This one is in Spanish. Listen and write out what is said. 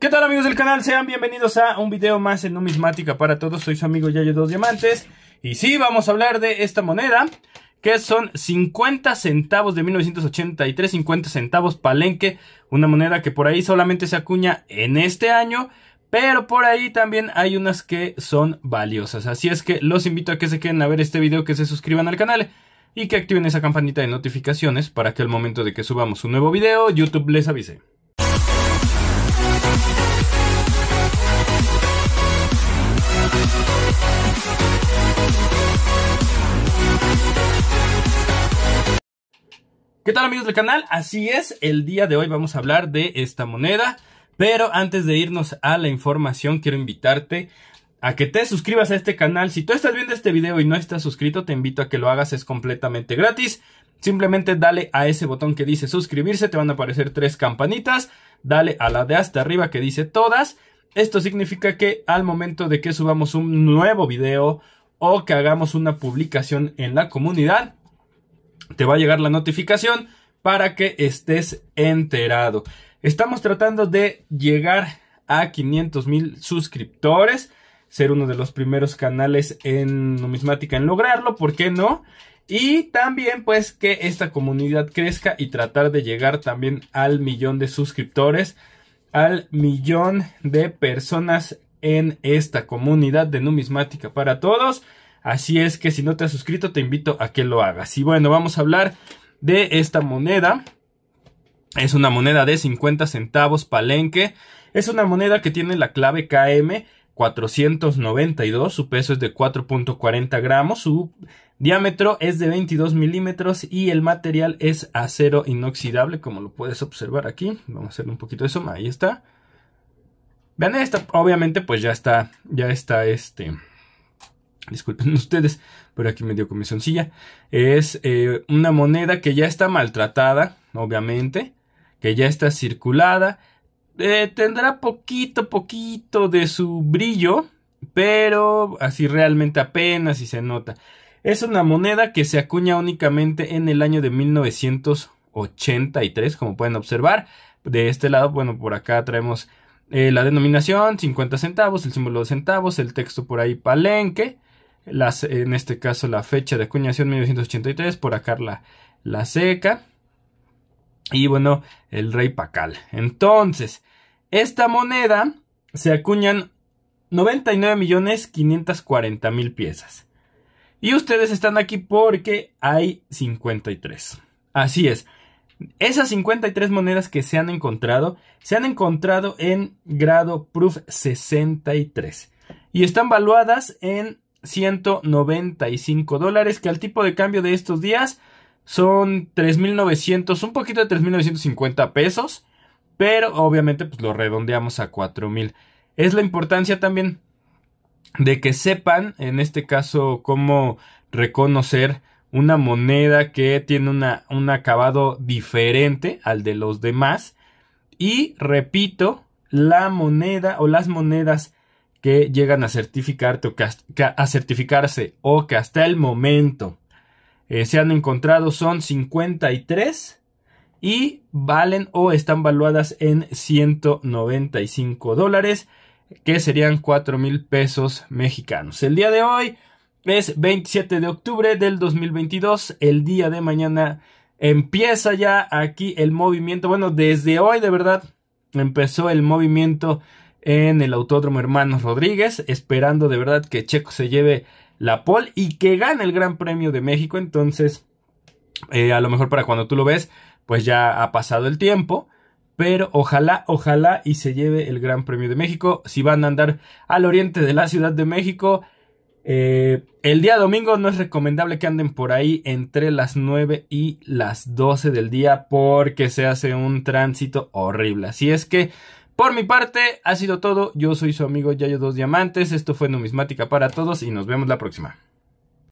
¿Qué tal amigos del canal? Sean bienvenidos a un video más en numismática para todos. Soy su amigo Yayo Dos Diamantes. Y sí, vamos a hablar de esta moneda que son 50 centavos de 1983, 50 centavos palenque, una moneda que por ahí solamente se acuña en este año, pero por ahí también hay unas que son valiosas. Así es que los invito a que se queden a ver este video, que se suscriban al canal y que activen esa campanita de notificaciones para que al momento de que subamos un nuevo video, YouTube les avise. ¿Qué tal amigos del canal? Así es, el día de hoy vamos a hablar de esta moneda, pero antes de irnos a la información quiero invitarte a que te suscribas a este canal. Si tú estás viendo este video y no estás suscrito, te invito a que lo hagas, es completamente gratis. Simplemente dale a ese botón que dice suscribirse, te van a aparecer tres campanitas, dale a la de hasta arriba que dice todas esto significa que al momento de que subamos un nuevo video o que hagamos una publicación en la comunidad, te va a llegar la notificación para que estés enterado. Estamos tratando de llegar a 500 mil suscriptores, ser uno de los primeros canales en numismática en lograrlo, ¿por qué no? Y también pues que esta comunidad crezca y tratar de llegar también al millón de suscriptores al millón de personas en esta comunidad de numismática para todos. Así es que si no te has suscrito, te invito a que lo hagas. Y bueno, vamos a hablar de esta moneda. Es una moneda de 50 centavos palenque. Es una moneda que tiene la clave KM 492. Su peso es de 4.40 gramos. Su Diámetro es de 22 milímetros y el material es acero inoxidable, como lo puedes observar aquí. Vamos a hacerle un poquito de suma, ahí está. Vean esta, obviamente pues ya está, ya está este... Disculpen ustedes, pero aquí me dio comisioncilla. Es eh, una moneda que ya está maltratada, obviamente, que ya está circulada. Eh, tendrá poquito, poquito de su brillo, pero así realmente apenas y se nota. Es una moneda que se acuña únicamente en el año de 1983, como pueden observar. De este lado, bueno, por acá traemos eh, la denominación, 50 centavos, el símbolo de centavos, el texto por ahí palenque, las, en este caso la fecha de acuñación 1983, por acá la, la seca y bueno, el rey Pacal. Entonces, esta moneda se acuñan 99.540.000 piezas. Y ustedes están aquí porque hay 53. Así es. Esas 53 monedas que se han encontrado, se han encontrado en grado proof 63. Y están valuadas en 195 dólares, que al tipo de cambio de estos días son 3.900, un poquito de 3.950 pesos, pero obviamente pues lo redondeamos a 4.000. Es la importancia también de que sepan, en este caso, cómo reconocer una moneda que tiene una, un acabado diferente al de los demás. Y repito, la moneda o las monedas que llegan a, certificarte o a certificarse o que hasta el momento eh, se han encontrado son 53 y valen o están valuadas en 195 dólares que serían 4 mil pesos mexicanos. El día de hoy es 27 de octubre del 2022, el día de mañana empieza ya aquí el movimiento, bueno, desde hoy de verdad empezó el movimiento en el Autódromo Hermanos Rodríguez, esperando de verdad que Checo se lleve la pole y que gane el Gran Premio de México, entonces eh, a lo mejor para cuando tú lo ves, pues ya ha pasado el tiempo pero ojalá, ojalá y se lleve el Gran Premio de México. Si van a andar al oriente de la Ciudad de México, eh, el día domingo no es recomendable que anden por ahí entre las 9 y las 12 del día porque se hace un tránsito horrible. Así es que, por mi parte, ha sido todo. Yo soy su amigo Yayo Dos Diamantes. Esto fue Numismática para Todos y nos vemos la próxima.